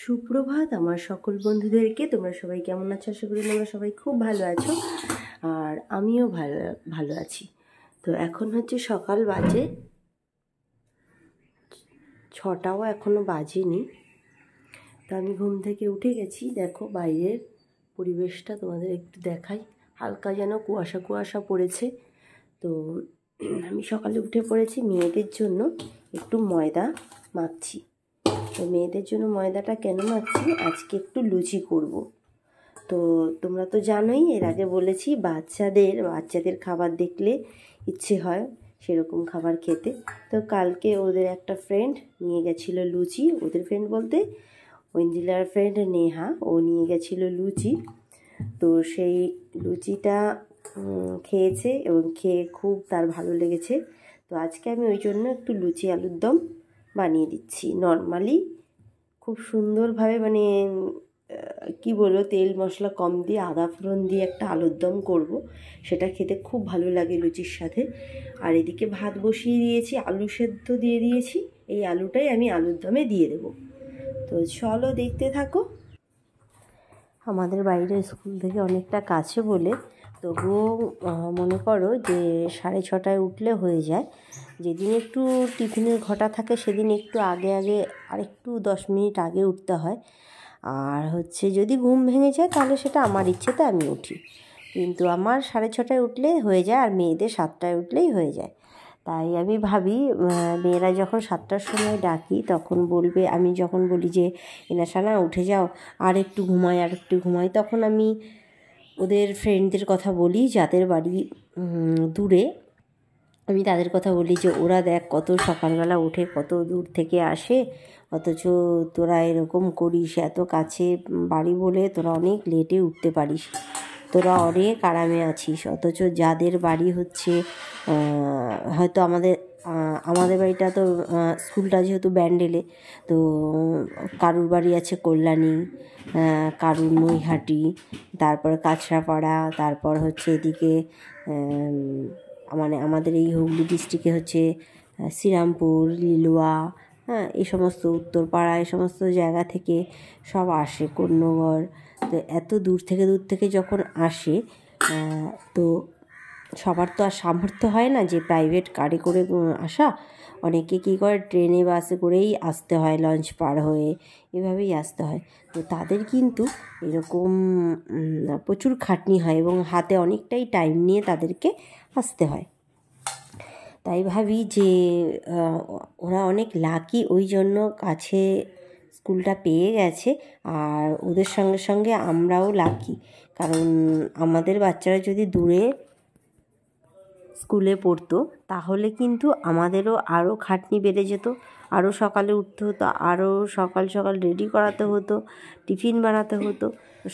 সুপ্রভাত আমার সকল বন্ধুদেরকে তোমরা সবাই কেমন আছো আশা করি তোমরা সবাই খুব ভালো আছো আর আমিও ভালো ভালো আছি তো এখন হচ্ছে সকাল বাজে ছটাও এখনও বাজেনি তো আমি ঘুম থেকে উঠে গেছি দেখো বাইরের পরিবেশটা তোমাদের একটু দেখাই হালকা যেন কুয়াশা কুয়াশা পড়েছে তো আমি সকালে উঠে পড়েছি মেয়েদের জন্য একটু ময়দা মাখছি তো মেয়েদের জন্য ময়দাটা কেন মাখছি আজকে একটু লুচি করব। তো তোমরা তো জানোই এর আগে বলেছি বাচ্চাদের বাচ্চাদের খাবার দেখলে ইচ্ছে হয় সেরকম খাবার খেতে তো কালকে ওদের একটা ফ্রেন্ড নিয়ে গেছিল লুচি ওদের ফ্রেন্ড বলতে ঐন্দিলার ফ্রেন্ড নেহা ও নিয়ে গেছিল লুচি তো সেই লুচিটা খেয়েছে এবং খেয়ে খুব তার ভালো লেগেছে তো আজকে আমি ওই জন্য একটু লুচি আলুর দম বানিয়ে দিচ্ছি নর্মালি খুব সুন্দরভাবে মানে কি বলবো তেল মশলা কম দিয়ে আদা ফোড়ন দিয়ে একটা আলুর দম করবো সেটা খেতে খুব ভালো লাগে লুচির সাথে আর এদিকে ভাত বসিয়ে দিয়েছি আলু সেদ্ধ দিয়ে দিয়েছি এই আলুটাই আমি আলুর দমে দিয়ে দেবো তো চলো দেখতে থাকো আমাদের বাইরে স্কুল থেকে অনেকটা কাছে বলে তবুও মনে করো যে সাড়ে ছটায় উঠলে হয়ে যায় যেদিন একটু টিফিনের ঘটা থাকে সেদিন একটু আগে আগে আরেকটু দশ মিনিট আগে উঠতে হয় আর হচ্ছে যদি ঘুম ভেঙে যায় তাহলে সেটা আমার ইচ্ছেতে আমি উঠি কিন্তু আমার সাড়ে ছটায় উঠলে হয়ে যায় আর মেয়েদের সাতটায় উঠলেই হয়ে যায় তাই আমি ভাবি মেয়েরা যখন সাতটার সময় ডাকি তখন বলবে আমি যখন বলি যে এনাসানা উঠে যাও আর একটু ঘুমাই আর একটু ঘুমাই তখন আমি ওদের ফ্রেন্ডদের কথা বলি যাদের বাড়ি দূরে আমি তাদের কথা বলি যে ওরা দেখ কত সকালবেলা উঠে কত দূর থেকে আসে অথচ তোরা এরকম করিস এত কাছে বাড়ি বলে তোরা অনেক লেটে উঠতে পারিস তোরা অনেক আরামে আছিস অথচ যাদের বাড়ি হচ্ছে হয়তো আমাদের আমাদের বাড়িটা তো স্কুলটা যেহেতু ব্যান্ডেলে তো কারুর বাড়ি আছে কল্যাণী কারুর নৈহাটি তারপর কাছড়াপাড়া তারপর হচ্ছে এদিকে মানে আমাদের এই হুগলি ডিস্ট্রিক্টে হচ্ছে শ্রীরামপুর লিলুয়া হ্যাঁ এই সমস্ত উত্তরপাড়া এই সমস্ত জায়গা থেকে সব আসে কন্যগড় তো এত দূর থেকে দূর থেকে যখন আসে তো সবার তো আর সামর্থ্য হয় না যে প্রাইভেট কারে করে আসা অনেকে কী করে ট্রেনে বাসে করেই আসতে হয় লঞ্চ পার হয়ে এভাবেই আসতে হয় তো তাদের কিন্তু এরকম প্রচুর খাটনি হয় এবং হাতে অনেকটাই টাইম নিয়ে তাদেরকে আসতে হয় তাই ভাবি যে ওরা অনেক লাকি ওই জন্য কাছে স্কুলটা পেয়ে গেছে আর ওদের সঙ্গে সঙ্গে আমরাও লাকি কারণ আমাদের বাচ্চারা যদি দূরে স্কুলে পড়তো তাহলে কিন্তু আমাদেরও আরও খাটনি বেড়ে যেত আরও সকালে উঠতে হতো আরও সকাল সকাল রেডি করাতে হতো টিফিন বানাতে হতো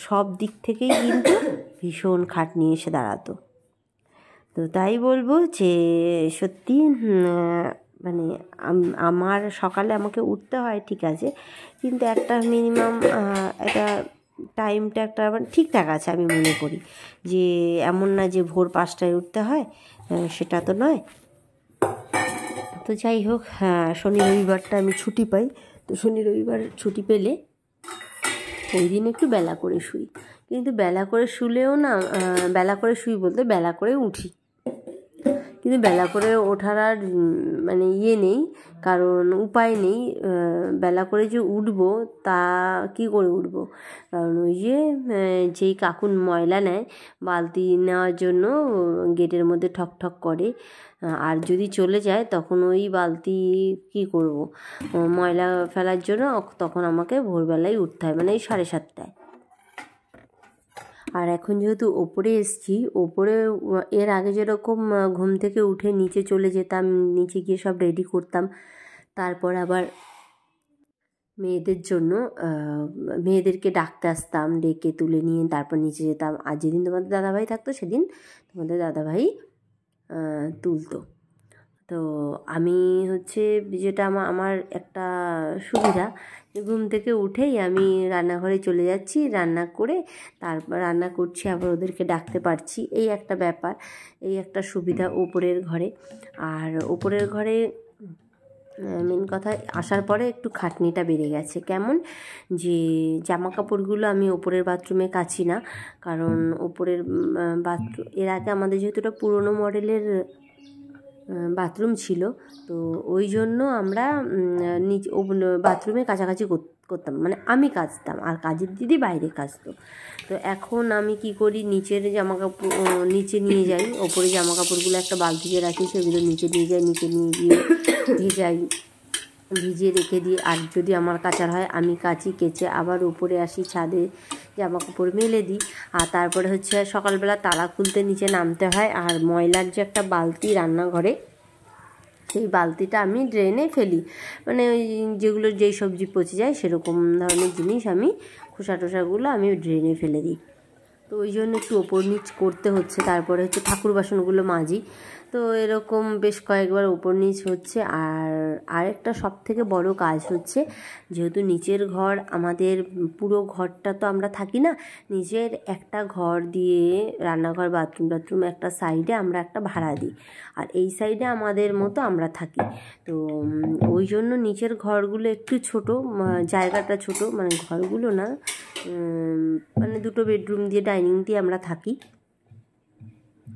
সব দিক থেকেই কিন্তু ভীষণ খাটনি এসে দাঁড়াতো তো তাই বলবো যে সত্যি মানে আমার সকালে আমাকে উঠতে হয় ঠিক আছে কিন্তু একটা মিনিমাম একটা টাইমটা একটা মানে ঠিকঠাক আছে আমি মনে করি যে এমন না যে ভোর পাঁচটায় উঠতে হয় হ্যাঁ, সেটা তো নয় তো যাই হোক হ্যাঁ, শনি রবিবারটা আমি ছুটি পাই তো শনি রবিবার ছুটি পেলে ওই দিন একটু বেলা করে শুই কিন্তু বেলা করে শুলেও না বেলা করে শুই বলতে বেলা করে উঠি কিন্তু বেলা করে ওঠার আর মানে ইয়ে নেই কারণ উপায় নেই বেলা করে যে উঠবো তা কি করে উঠবো কারণ ওই যে যেই কাকুন ময়লা নেয় বালতি নেওয়ার জন্য গেটের মধ্যে ঠক ঠক করে আর যদি চলে যায় তখন ওই বালতি কি করব ময়লা ফেলার জন্য তখন আমাকে ভোরবেলায় উঠতে হয় মানে এই সাড়ে সাতটায় আর এখন যেহেতু ওপরে এসছি ওপরে এর আগে যেরকম ঘুম থেকে উঠে নিচে চলে যেতাম নিচে গিয়ে সব রেডি করতাম তারপর আবার মেয়েদের জন্য মেয়েদেরকে ডাকতে আসতাম ডেকে তুলে নিয়ে তারপর নিচে যেতাম আর যেদিন তোমাদের দাদাভাই থাকতো সেদিন তোমাদের দাদাভাই তুলতো তো আমি হচ্ছে যেটা আমার আমার একটা সুবিধা ঘুম থেকে উঠেই আমি রান্নাঘরে চলে যাচ্ছি রান্না করে তারপর রান্না করছি আবার ওদেরকে ডাকতে পারছি এই একটা ব্যাপার এই একটা সুবিধা ওপরের ঘরে আর ওপরের ঘরে মেন কথা আসার পরে একটু খাটনিটা বেড়ে গেছে কেমন যে জামা কাপড়গুলো আমি ওপরের বাথরুমে কাছি না কারণ ওপরের বাথরুম এর আগে আমাদের যেহেতু পুরনো মডেলের বাথরুম ছিল তো ওই জন্য আমরা নিজ বাথরুমে কাছাকাছি করতাম মানে আমি কাচতাম আর কাজের দিদি বাইরে কাচতো তো এখন আমি কি করি নিচের জামা কাপড় নিচে নিয়ে যাই ওপরে জামা কাপড়গুলো একটা বালতিতে রাখি সেগুলো নিচে নিয়ে যাই নিচে নিয়ে গিয়ে ভিজাই ভিজিয়ে রেখে দিই আর যদি আমার কাচার হয় আমি কাচি কেচে আবার উপরে আসি ছাদে জামা কাপড় মেলে দিই আর তারপরে হচ্ছে সকালবেলা তালা খুলতে নিচে নামতে হয় আর ময়লার যে একটা বালতি রান্নাঘরে সেই বালতিটা আমি ড্রেনে ফেলি মানে ওই যেগুলো যেই সবজি পচে যায় সেরকম ধরনের জিনিস আমি খোসা টোসাগুলো আমি ড্রেনে ফেলে দিই তো ওই জন্য একটু ওপর নিচ করতে হচ্ছে তারপরে হচ্ছে ঠাকুর বাসনগুলো মাজি তো এরকম বেশ কয়েকবার উপর নিচ হচ্ছে আর আরেকটা সব থেকে বড় কাজ হচ্ছে যেহেতু নিচের ঘর আমাদের পুরো ঘরটা তো আমরা থাকি না নিজের একটা ঘর দিয়ে রান্নাঘর বাথরুম বাথরুম একটা সাইডে আমরা একটা ভাড়া দিই আর এই সাইডে আমাদের মতো আমরা থাকি তো ওই জন্য নিচের ঘরগুলো একটু ছোট জায়গাটা ছোট মানে ঘরগুলো না মানে দুটো বেডরুম দিয়ে ডাইনিং দিয়ে আমরা থাকি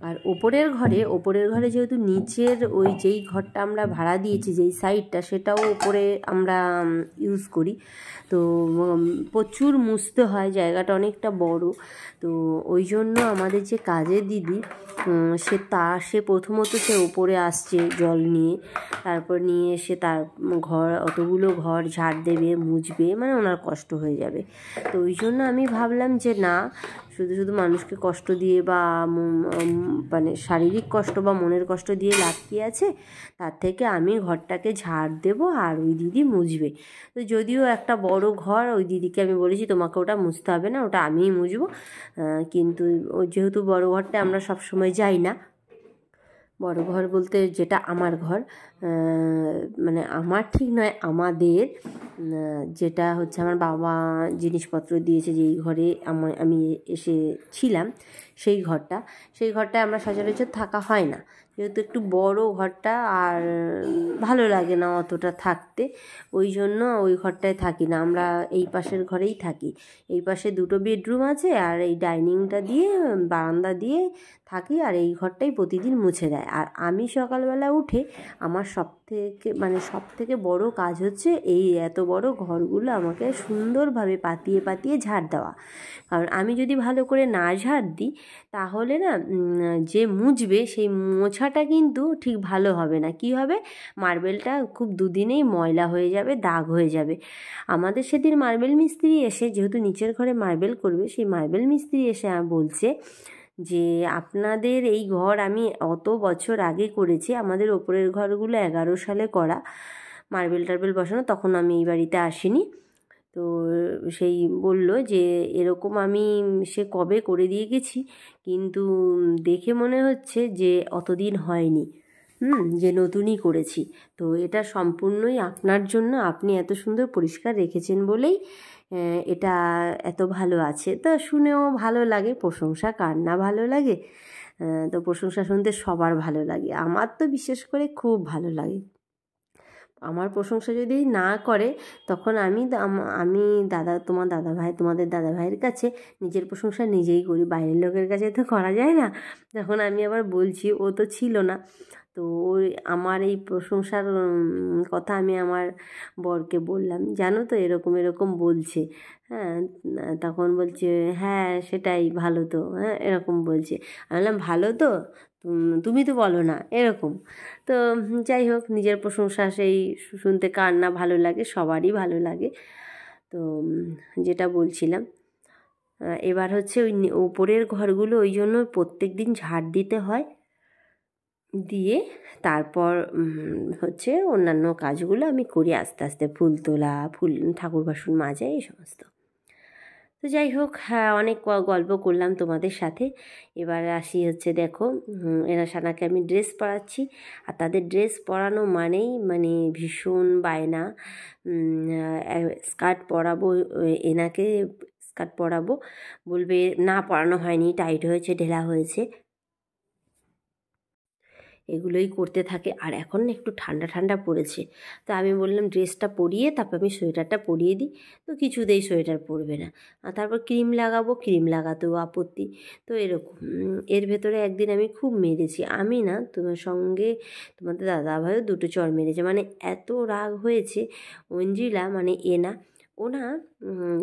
আর ওপরের ঘরে ওপরের ঘরে যেহেতু নিচের ওই যেই ঘরটা আমরা ভাড়া দিয়েছি যেই সাইডটা সেটাও ওপরে আমরা ইউজ করি তো প্রচুর মুছতে হয় জায়গাটা অনেকটা বড় তো ওই জন্য আমাদের যে কাজের দিদি সে তা সে প্রথমত সে ওপরে আসছে জল নিয়ে তারপর নিয়ে এসে তার ঘর অতগুলো ঘর ঝাড় দেবে মুছবে মানে ওনার কষ্ট হয়ে যাবে তো ওই জন্য আমি ভাবলাম যে না শুধু শুধু মানুষকে কষ্ট দিয়ে বা মানে শারীরিক কষ্ট বা মনের কষ্ট দিয়ে লাভ কী আছে তার থেকে আমি ঘরটাকে ঝাড় দেব আর ওই দিদি মুজবে তো যদিও একটা বড় ঘর ওই দিদিকে আমি বলেছি তোমাকে ওটা মুছতে হবে না ওটা আমিই মুজবো কিন্তু যেহেতু বড় ঘরটা আমরা সব সময় যাই না বড় ঘর বলতে যেটা আমার ঘর মানে আমার ঠিক নয় আমাদের যেটা হচ্ছে আমার বাবা জিনিসপত্র দিয়েছে যেই ঘরে আমি এসে ছিলাম সেই ঘরটা সেই ঘরটায় আমরা সচরাচর থাকা হয় না যেহেতু একটু বড় ঘরটা আর ভালো লাগে না অতটা থাকতে ওই জন্য ওই ঘরটায় থাকি না আমরা এই পাশের ঘরেই থাকি এই পাশে দুটো বেডরুম আছে আর এই ডাইনিংটা দিয়ে বারান্দা দিয়ে থাকি আর এই ঘরটাই প্রতিদিন মুছে দেয় আর আমি সকালবেলা উঠে আমার সব থেকে মানে সব থেকে বড় কাজ হচ্ছে এই এত বড় ঘরগুলো আমাকে সুন্দরভাবে পাতিয়ে পাতিয়ে ঝাড় দেওয়া কারণ আমি যদি ভালো করে না ঝাড় দিই তাহলে না যে মুছবে সেই মোছাটা কিন্তু ঠিক ভালো হবে না কি হবে মার্বেলটা খুব দুদিনেই ময়লা হয়ে যাবে দাগ হয়ে যাবে আমাদের সেদিন মার্বেল মিস্ত্রি এসে যেহেতু নিচের ঘরে মার্বেল করবে সেই মার্বেল মিস্ত্রি এসে বলছে যে আপনাদের এই ঘর আমি অত বছর আগে করেছি আমাদের ওপরের ঘরগুলো এগারো সালে করা মার্বেল টার্বেল বসানো তখন আমি এই বাড়িতে আসিনি তো সেই বলল যে এরকম আমি সে কবে করে দিয়ে গেছি কিন্তু দেখে মনে হচ্ছে যে অতদিন হয়নি হুম যে নতুনই করেছি তো এটা সম্পূর্ণই আপনার জন্য আপনি এত সুন্দর পরিষ্কার রেখেছেন বলেই হ্যাঁ, এটা এত ভালো আছে তো শুনেও ভালো লাগে প্রশংসা কার না ভালো লাগে তো প্রশংসা শুনতে সবার ভালো লাগে আমার তো বিশেষ করে খুব ভালো লাগে আমার প্রশংসা যদি না করে তখন আমি আমি দাদা তোমার দাদা ভাই তোমাদের দাদা ভাইয়ের কাছে নিজের প্রশংসা নিজেই করি বাইরের লোকের কাছে তো করা যায় না তখন আমি আবার বলছি ও তো ছিল না তো আমার এই প্রশংসার কথা আমি আমার বরকে বললাম জানো তো এরকম এরকম বলছে হ্যাঁ তখন বলছে হ্যাঁ সেটাই ভালো তো হ্যাঁ এরকম বলছে আমি বললাম ভালো তো তুমি তো বলো না এরকম তো যাই হোক নিজের প্রশংসা সেই শুনতে কার না ভালো লাগে সবারই ভালো লাগে তো যেটা বলছিলাম এবার হচ্ছে ওই ওপরের ঘরগুলো ওই জন্য প্রত্যেক দিন ঝাড় দিতে হয় দিয়ে তারপর হচ্ছে অন্যান্য কাজগুলো আমি করি আস্তে আস্তে ফুল তোলা ফুল ঠাকুর বাসন মাজা এই সমস্ত তো যাই হোক হ্যাঁ অনেক গল্প করলাম তোমাদের সাথে এবার আসি হচ্ছে দেখো এরা সানাকে আমি ড্রেস পরাচ্ছি আর তাদের ড্রেস পরানো মানেই মানে ভীষণ বায়না স্কার্ট পরাবো এনাকে স্কার্ট পরাবো বলবে না পরানো হয়নি টাইট হয়েছে ঢেলা হয়েছে এগুলোই করতে থাকে আর এখন একটু ঠান্ডা ঠান্ডা পড়েছে তো আমি বললাম ড্রেসটা পরিয়ে তারপর আমি সোয়েটারটা পরিয়ে দিই তো কিছুতেই সোয়েটার পরবে না আর তারপর ক্রিম লাগাবো ক্রিম লাগাতেও আপত্তি তো এরকম এর ভেতরে একদিন আমি খুব মেরেছি আমি না তোমার সঙ্গে তোমাদের দাদা ভাইও দুটো চর মেরেছে মানে এত রাগ হয়েছে অঞ্জিলা মানে এনা ওনা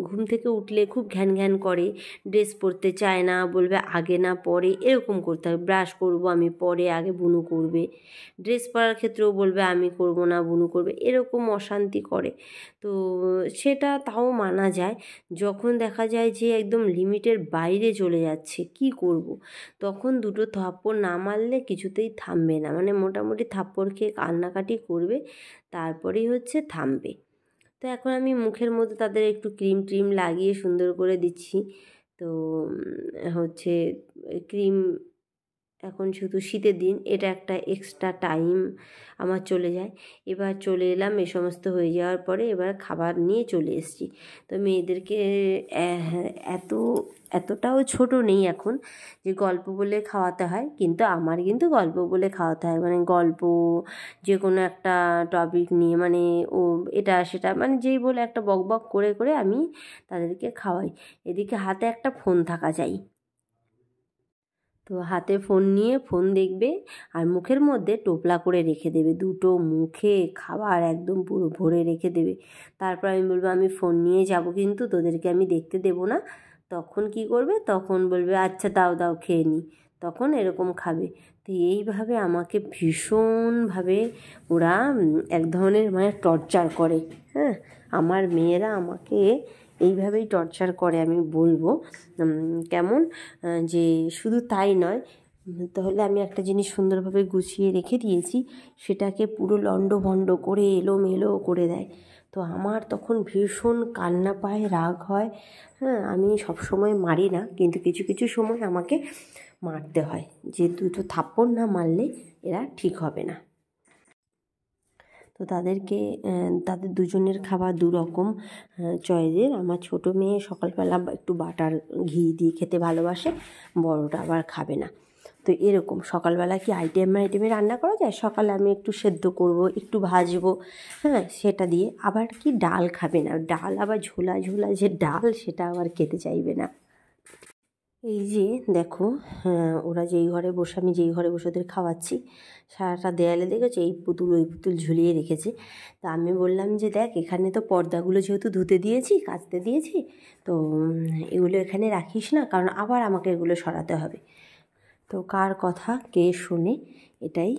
ঘুম থেকে উঠলে খুব ঘ্যান ঘ্যান করে ড্রেস পরতে চায় না বলবে আগে না পরে এরকম করতে হবে ব্রাশ করব আমি পরে আগে বুনু করবে ড্রেস পরার ক্ষেত্রেও বলবে আমি করব না বুনু করবে এরকম অশান্তি করে তো সেটা তাও মানা যায় যখন দেখা যায় যে একদম লিমিটের বাইরে চলে যাচ্ছে কি করব। তখন দুটো থাপ্পড় না মারলে কিছুতেই থামবে না মানে মোটামুটি থাপ্পড় খেয়ে কান্নাকাটি করবে তারপরেই হচ্ছে থামবে তো এখন আমি মুখের মধ্যে তাদের একটু ক্রিম ট্রিম লাগিয়ে সুন্দর করে দিচ্ছি তো হচ্ছে ক্রিম এখন শুধু শীতের দিন এটা একটা এক্সট্রা টাইম আমার চলে যায় এবার চলে এলাম এ সমস্ত হয়ে যাওয়ার পরে এবার খাবার নিয়ে চলে এসছি তো মেয়েদেরকে হ্যাঁ, এত এতটাও ছোট নেই এখন যে গল্প বলে খাওয়াতে হয় কিন্তু আমার কিন্তু গল্প বলে খাওয়াতে হয় মানে গল্প যে কোনো একটা টপিক নিয়ে মানে ও এটা সেটা মানে যেই বলে একটা বক বক করে করে আমি তাদেরকে খাওয়াই এদিকে হাতে একটা ফোন থাকা চাই তো হাতে ফোন নিয়ে ফোন দেখবে আর মুখের মধ্যে টোপলা করে রেখে দেবে দুটো মুখে খাবার একদম পুরো ভরে রেখে দেবে তারপর আমি বলবো আমি ফোন নিয়ে যাব কিন্তু তোদেরকে আমি দেখতে দেব না তখন কি করবে তখন বলবে আচ্ছা দাও দাও খেয়ে নি তখন এরকম খাবে তো এইভাবে আমাকে ভীষণভাবে ওরা এক ধরনের মানে টর্চার করে হ্যাঁ আমার মেয়েরা আমাকে এইভাবেই টর্চার করে আমি বলবো কেমন যে শুধু তাই নয় তাহলে আমি একটা জিনিস সুন্দরভাবে গুছিয়ে রেখে দিয়েছি সেটাকে পুরো লণ্ডভণ্ড করে এলোমেলো করে দেয় তো আমার তখন ভীষণ কান্না পায় রাগ হয় হ্যাঁ আমি সব সময় মারি না কিন্তু কিছু কিছু সময় আমাকে মারতে হয় যে দুটো থাপ্পড় না মারলে এরা ঠিক হবে না তো তাদেরকে তাদের দুজনের খাবার দু রকম চয়েজের আমার ছোট মেয়ে সকালবেলা একটু বাটার ঘি দিয়ে খেতে ভালোবাসে বড়টা আবার খাবে না তো এরকম সকালবেলা কি আইটেম আইটেমে রান্না করা যায় সকালে আমি একটু সেদ্ধ করব একটু ভাজবো হ্যাঁ সেটা দিয়ে আবার কি ডাল খাবে না ডাল আবার ঝোলা ঝোলা যে ডাল সেটা আবার খেতে চাইবে না এই যে দেখো হ্যাঁ, ওরা যেই ঘরে বসে আমি যেই ঘরে বসে ওদের খাওয়াচ্ছি সারাটা দেয়ালে দেখেছে এই পুতুল ওই পুতুল ঝুলিয়ে রেখেছে তা আমি বললাম যে দেখ এখানে তো পর্দাগুলো যেহেতু ধুতে দিয়েছি কাচতে দিয়েছি তো এগুলো এখানে রাখিস না কারণ আবার আমাকে এগুলো সরাতে হবে তো কার কথা কে শুনে এটাই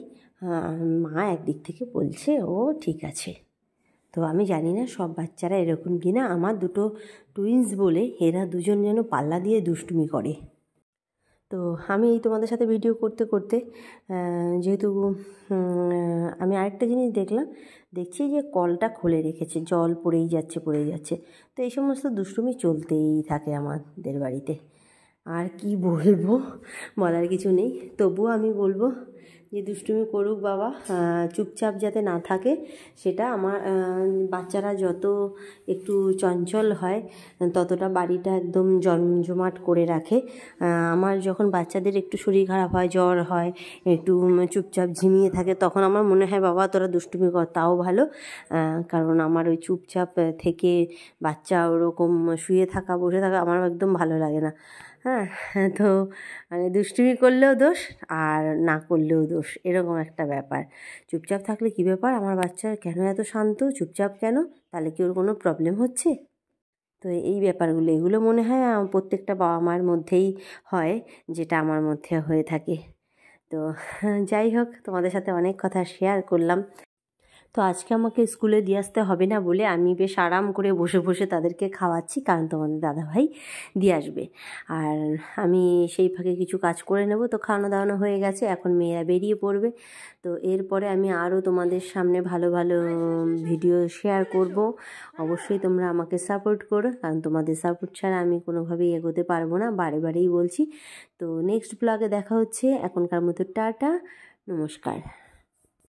মা একদিক থেকে বলছে ও ঠিক আছে তো আমি জানি না সব বাচ্চারা এরকম কি না আমার দুটো টুইন্স বলে এরা দুজন যেন পাল্লা দিয়ে দুষ্টুমি করে তো আমি এই তোমাদের সাথে ভিডিও করতে করতে যেহেতু আমি আরেকটা জিনিস দেখলাম দেখছি যে কলটা খুলে রেখেছে জল পড়েই যাচ্ছে পড়েই যাচ্ছে তো এই সমস্ত দুষ্টুমি চলতেই থাকে আমাদের বাড়িতে আর কি বলবো বলার কিছু নেই তবুও আমি বলবো যে দুষ্টুমি করুক বাবা চুপচাপ যাতে না থাকে সেটা আমার বাচ্চারা যত একটু চঞ্চল হয় ততটা বাড়িটা একদম জমজমাট করে রাখে আমার যখন বাচ্চাদের একটু শরীর খারাপ হয় জ্বর হয় একটু চুপচাপ ঝিমিয়ে থাকে তখন আমার মনে হয় বাবা তোরা দুষ্টুমি কর তাও ভালো কারণ আমার ওই চুপচাপ থেকে বাচ্চা ওরকম শুয়ে থাকা বসে থাকা আমার একদম ভালো লাগে না হ্যাঁ, হ্যাঁ তো মানে দুষ্টুমি করলেও দোষ আর না করলেও দোষ এরকম একটা ব্যাপার চুপচাপ থাকলে কি ব্যাপার আমার বাচ্চা কেন এত শান্ত চুপচাপ কেন তাহলে কি ওর কোনো প্রবলেম হচ্ছে তো এই ব্যাপারগুলো এগুলো মনে হয় প্রত্যেকটা বাবা মার মধ্যেই হয় যেটা আমার মধ্যে হয়ে থাকে তো যাই হোক তোমাদের সাথে অনেক কথা শেয়ার করলাম তো আজকে আমাকে স্কুলে দিয়ে আসতে হবে না বলে আমি বেশ আরাম করে বসে বসে তাদেরকে খাওয়াচ্ছি কারণ তোমাদের দাদাভাই দিয়ে আসবে আর আমি সেই ফাঁকে কিছু কাজ করে নেব তো খাওয়ানো দাওয়ানো হয়ে গেছে এখন মেয়েরা বেরিয়ে পড়বে তো এরপরে আমি আরও তোমাদের সামনে ভালো ভালো ভিডিও শেয়ার করব অবশ্যই তোমরা আমাকে সাপোর্ট করো কারণ তোমাদের সাপোর্ট ছাড়া আমি কোনোভাবেই এগোতে পারবো না বারে বারেই বলছি তো নেক্সট ব্লগে দেখা হচ্ছে এখনকার মতো টাটা নমস্কার